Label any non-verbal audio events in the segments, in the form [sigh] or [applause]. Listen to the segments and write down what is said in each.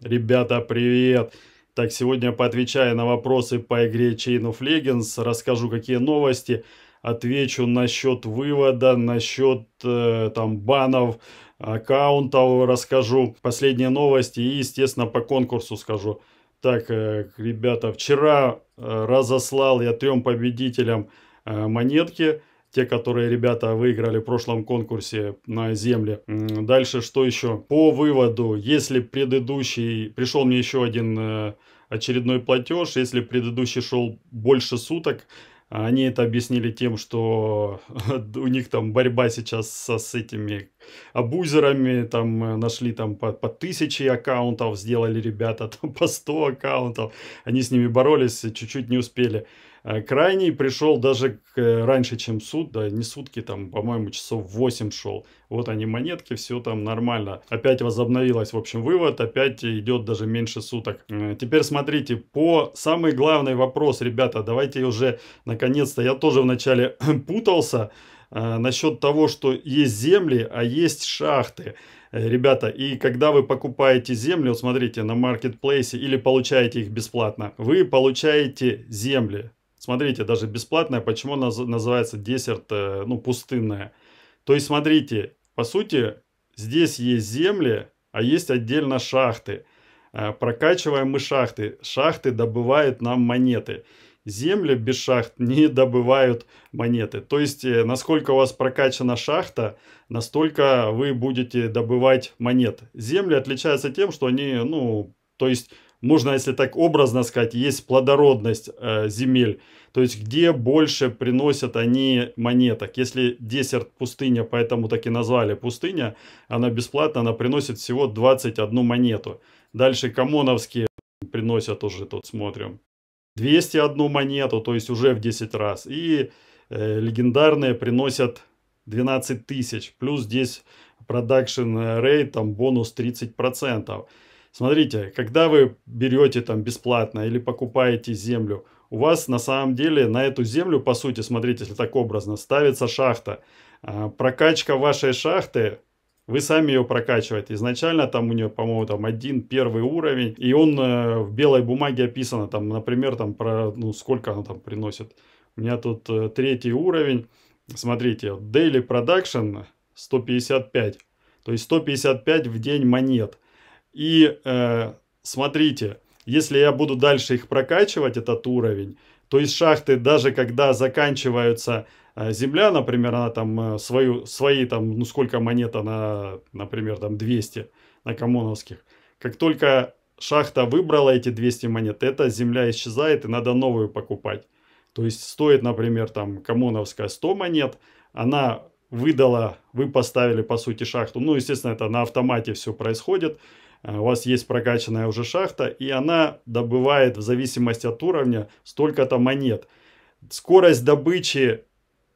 Ребята, привет! Так, сегодня поотвечаю на вопросы по игре Chain of Legends, расскажу, какие новости, отвечу насчет вывода, насчет э, там банов, аккаунтов расскажу, последние новости и, естественно, по конкурсу скажу. Так, э, ребята, вчера э, разослал я трем победителям э, монетки – те, которые ребята выиграли в прошлом конкурсе на земле. Дальше что еще? По выводу, если предыдущий, пришел мне еще один э, очередной платеж, если предыдущий шел больше суток, они это объяснили тем, что [laughs] у них там борьба сейчас со с этими абузерами, там э, нашли там по, по тысячи аккаунтов, сделали ребята [laughs] там по 100 аккаунтов, они с ними боролись, чуть-чуть не успели. А крайний пришел даже к, э, раньше, чем суд, да, не сутки, там, по-моему, часов 8 шел. Вот они монетки, все там нормально. Опять возобновилась, в общем, вывод, опять идет даже меньше суток. Теперь смотрите, по самый главный вопрос, ребята, давайте уже, наконец-то, я тоже вначале [clears throat] путался, Э, насчет того, что есть земли, а есть шахты. Э, ребята, и когда вы покупаете земли, вот смотрите, на маркетплейсе или получаете их бесплатно, вы получаете земли. Смотрите, даже бесплатная, почему наз называется десерт, э, ну, пустынная. То есть, смотрите, по сути, здесь есть земли, а есть отдельно шахты. Прокачиваем мы шахты. Шахты добывают нам монеты земли без шахт [laughs] не добывают монеты. То есть, э, насколько у вас прокачана шахта, настолько вы будете добывать монет. Земли отличаются тем, что они, ну, то есть, можно, если так образно сказать, есть плодородность э, земель. То есть, где больше приносят они монеток. Если десерт пустыня, поэтому так и назвали пустыня, она бесплатно, она приносит всего 21 монету. Дальше комоновские приносят уже, тут смотрим. 201 монету, то есть уже в 10 раз. И э, легендарные приносят 12 тысяч. Плюс здесь продакшн э, рейд, там бонус 30%. Смотрите, когда вы берете там бесплатно или покупаете землю, у вас на самом деле на эту землю, по сути, смотрите, если так образно, ставится шахта. А, прокачка вашей шахты вы сами ее прокачиваете. Изначально там у нее, по-моему, там один первый уровень, и он э, в белой бумаге описано, там, например, там про, ну, сколько она там приносит. У меня тут э, третий уровень, смотрите, daily production 155, то есть 155 в день монет. И э, смотрите, если я буду дальше их прокачивать, этот уровень, то из шахты, даже когда заканчиваются а земля, например, она там э, свою, свои там, ну сколько монет она, например, там 200 на Камоновских. Как только шахта выбрала эти 200 монет, эта земля исчезает и надо новую покупать. То есть стоит, например, там Камоновская 100 монет, она выдала, вы поставили по сути шахту. Ну, естественно, это на автомате все происходит. Э, у вас есть прокачанная уже шахта, и она добывает в зависимости от уровня столько-то монет. Скорость добычи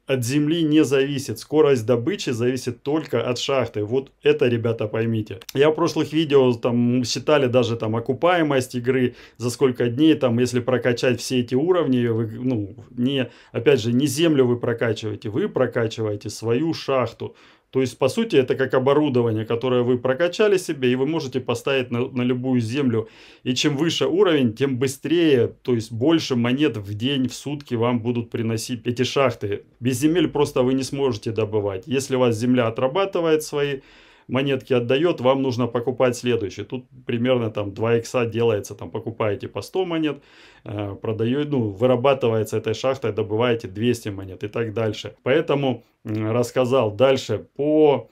от земли не зависит. Скорость добычи зависит только от шахты. Вот это, ребята, поймите. Я в прошлых видео там считали даже там окупаемость игры, за сколько дней там, если прокачать все эти уровни, вы, ну, не, опять же, не землю вы прокачиваете, вы прокачиваете свою шахту. То есть, по сути, это как оборудование, которое вы прокачали себе, и вы можете поставить на, на любую землю. И чем выше уровень, тем быстрее, то есть больше монет в день, в сутки вам будут приносить эти шахты. Без земель просто вы не сможете добывать. Если у вас земля отрабатывает свои монетки отдает, вам нужно покупать следующий. Тут примерно там 2 икса делается, там покупаете по 100 монет, э, продаете, ну, вырабатывается этой шахтой, добываете 200 монет и так дальше. Поэтому рассказал дальше по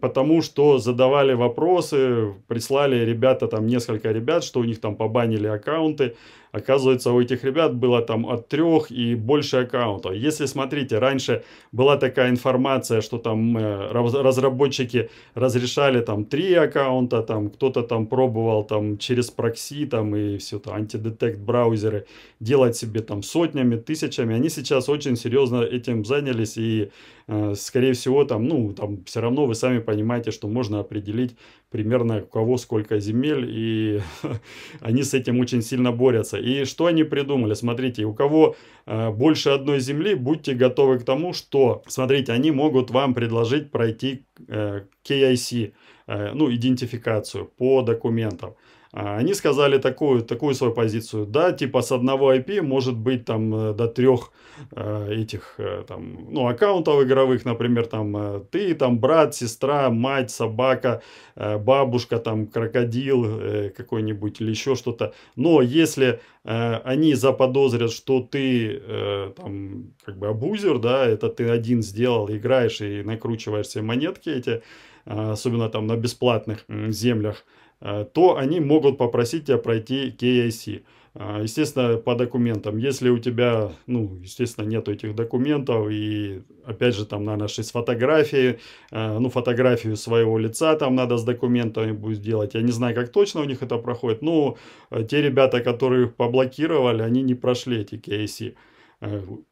потому что задавали вопросы, прислали ребята, там несколько ребят, что у них там побанили аккаунты, Оказывается, у этих ребят было там от трех и больше аккаунтов. Если, смотрите, раньше была такая информация, что там э, разработчики разрешали там три аккаунта, там кто-то там пробовал там через прокси там и все это, антидетект браузеры делать себе там сотнями, тысячами. Они сейчас очень серьезно этим занялись и, э, скорее всего, там, ну, там все равно вы сами понимаете, что можно определить примерно у кого сколько земель, и [laughs] они с этим очень сильно борются. И что они придумали? Смотрите, у кого э, больше одной земли, будьте готовы к тому, что, смотрите, они могут вам предложить пройти э, KIC, э, ну, идентификацию по документам. А, они сказали такую, такую свою позицию. Да, типа с одного IP может быть там э, до трех э, этих э, там, ну, аккаунтов игровых, например, там ты, там брат, сестра, мать, собака, бабушка, там крокодил какой-нибудь или еще что-то. Но если они заподозрят, что ты там как бы абузер, да, это ты один сделал, играешь и накручиваешь все монетки эти, а, особенно там на бесплатных землях, Э, то они могут попросить тебя пройти KIC. Э, естественно, по документам. Если у тебя, ну, естественно, нет этих документов, и, опять же, там, наверное, с фотографии, э, ну, фотографию своего лица там надо с документами будет делать. Я не знаю, как точно у них это проходит, но те ребята, которые их поблокировали, они не прошли эти KIC.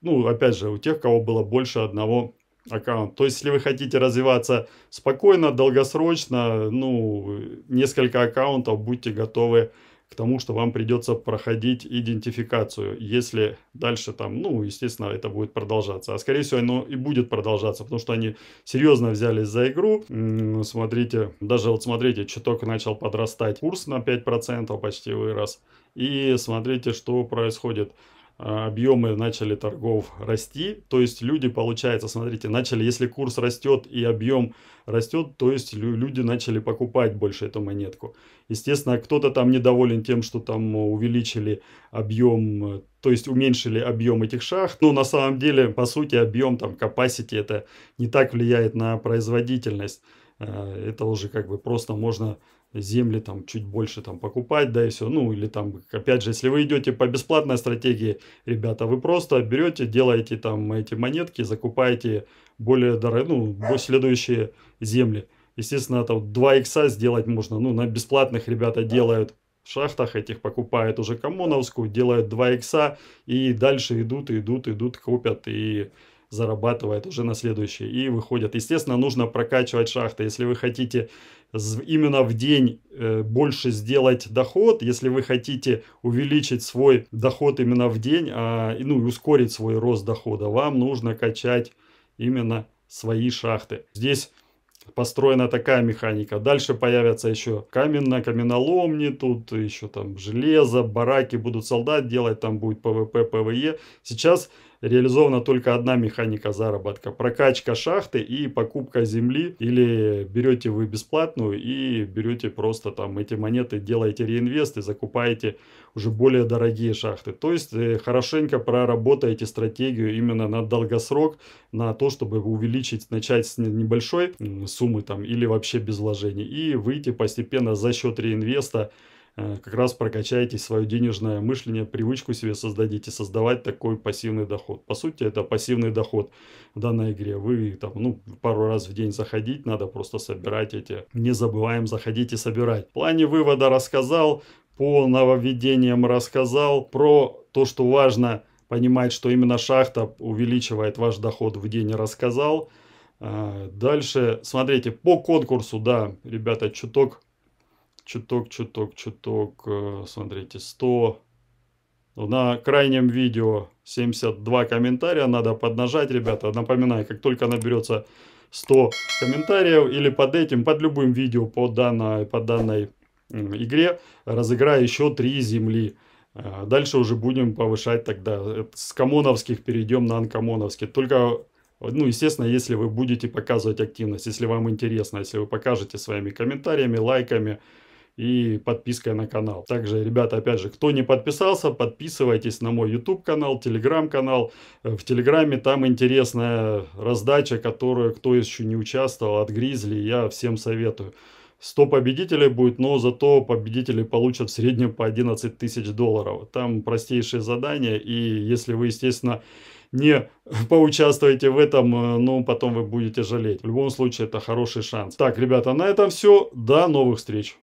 Ну, опять же, у тех, у кого было больше одного аккаунт. То есть, если вы хотите развиваться спокойно, долгосрочно, ну, несколько аккаунтов, будьте готовы к тому, что вам придется проходить идентификацию, если дальше там, ну, естественно, это будет продолжаться. А скорее всего, оно и будет продолжаться, потому что они серьезно взялись за игру. Смотрите, даже вот смотрите, чуток начал подрастать. Курс на 5% почти вырос. И смотрите, что происходит. А, объемы начали торгов расти, то есть люди, получается, смотрите, начали, если курс растет и объем растет, то есть люди начали покупать больше эту монетку. Естественно, кто-то там недоволен тем, что там увеличили объем, то есть уменьшили объем этих шахт, но на самом деле, по сути, объем там capacity это не так влияет на производительность, а, это уже как бы просто можно земли там чуть больше там покупать, да, и все. Ну, или там, опять же, если вы идете по бесплатной стратегии, ребята, вы просто берете, делаете там эти монетки, закупаете более дорогие, ну, следующие земли. Естественно, там 2 икса сделать можно, ну, на бесплатных ребята делают в шахтах этих, покупают уже комоновскую, делают 2 икса, и дальше идут, идут, идут, купят, и зарабатывает уже на следующий и выходят. Естественно, нужно прокачивать шахты. Если вы хотите именно в день э, больше сделать доход, если вы хотите увеличить свой доход именно в день, а, ну и ускорить свой рост дохода, вам нужно качать именно свои шахты. Здесь построена такая механика. Дальше появятся еще каменно, каменоломни, тут еще там железо, бараки будут солдат делать, там будет ПВП, ПВЕ. Сейчас реализована только одна механика заработка. Прокачка шахты и покупка земли. Или берете вы бесплатную и берете просто там эти монеты, делаете реинвест и закупаете уже более дорогие шахты. То есть э, хорошенько проработаете стратегию именно на долгосрок, на то, чтобы увеличить, начать с небольшой суммы там или вообще без вложений и выйти постепенно за счет реинвеста Э, как раз прокачаете свое денежное мышление, привычку себе создадите, создавать такой пассивный доход. По сути, это пассивный доход в данной игре. Вы там, ну, пару раз в день заходить, надо просто собирать эти. Не забываем заходить и собирать. В плане вывода рассказал, по нововведениям рассказал, про то, что важно понимать, что именно шахта увеличивает ваш доход в день, рассказал. Э, дальше, смотрите, по конкурсу, да, ребята, чуток чуток, чуток, чуток, э, смотрите, 100, на крайнем видео 72 комментария, надо поднажать, ребята, напоминаю, как только наберется 100 комментариев или под этим, под любым видео по данной, по данной игре, разыграю еще 3 земли. Э, дальше уже будем повышать тогда. С комоновских перейдем на анкомоновские. Только, ну, естественно, если вы будете показывать активность, если вам интересно, если вы покажете своими комментариями, лайками, и подпиской на канал. Также, ребята, опять же, кто не подписался, подписывайтесь на мой YouTube канал, Telegram канал. Э, в Телеграме там интересная раздача, которую кто еще не участвовал от Гризли, я всем советую. 100 победителей будет, но зато победители получат в среднем по 11 тысяч долларов. Там простейшие задания, и если вы, естественно, не [laughs] поучаствуете в этом, э, ну, потом вы будете жалеть. В любом случае, это хороший шанс. Так, ребята, на этом все. До новых встреч.